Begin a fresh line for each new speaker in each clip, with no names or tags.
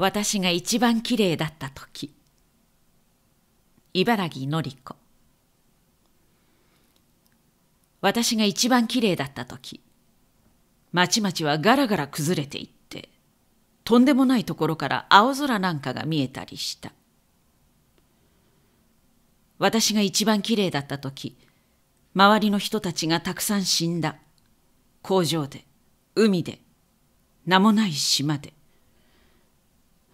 私が一番きれいだった時茨城のり子私が一番きれいだった時まちまちはガラガラ崩れていってとんでもないところから青空なんかが見えたりした私が一番きれいだった時周りの人たちがたくさん死んだ工場で海で名もない島で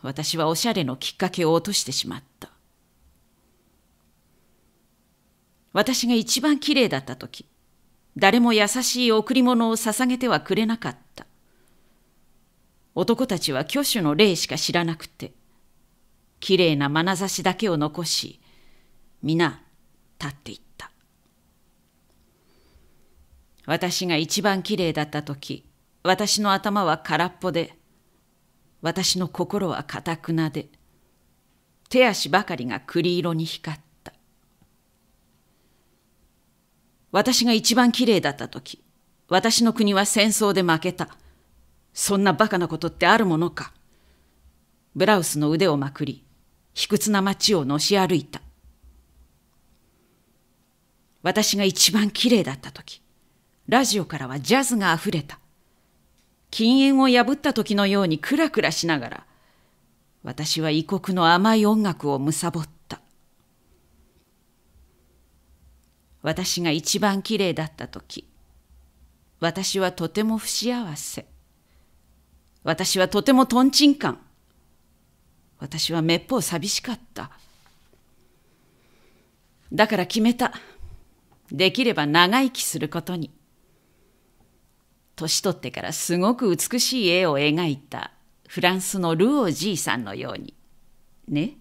私はおしゃれのきっかけを落としてしまった。私が一番きれいだった時、誰も優しい贈り物を捧げてはくれなかった。男たちは挙手の礼しか知らなくて、きれいな眼差しだけを残し、皆立っていった。私が一番きれいだった時、私の頭は空っぽで、私の心はかたくなで手足ばかりが栗色に光った私が一番きれいだった時私の国は戦争で負けたそんなバカなことってあるものかブラウスの腕をまくり卑屈な街をのし歩いた私が一番きれいだった時ラジオからはジャズがあふれた禁煙を破った時のようにクラクラしながら、私は異国の甘い音楽をむさぼった。私が一番きれいだった時、私はとても不幸せ。私はとてもとんちんかん。私はめっぽう寂しかった。だから決めた。できれば長生きすることに。年取ってからすごく美しい絵を描いたフランスのルオーじいさんのようにね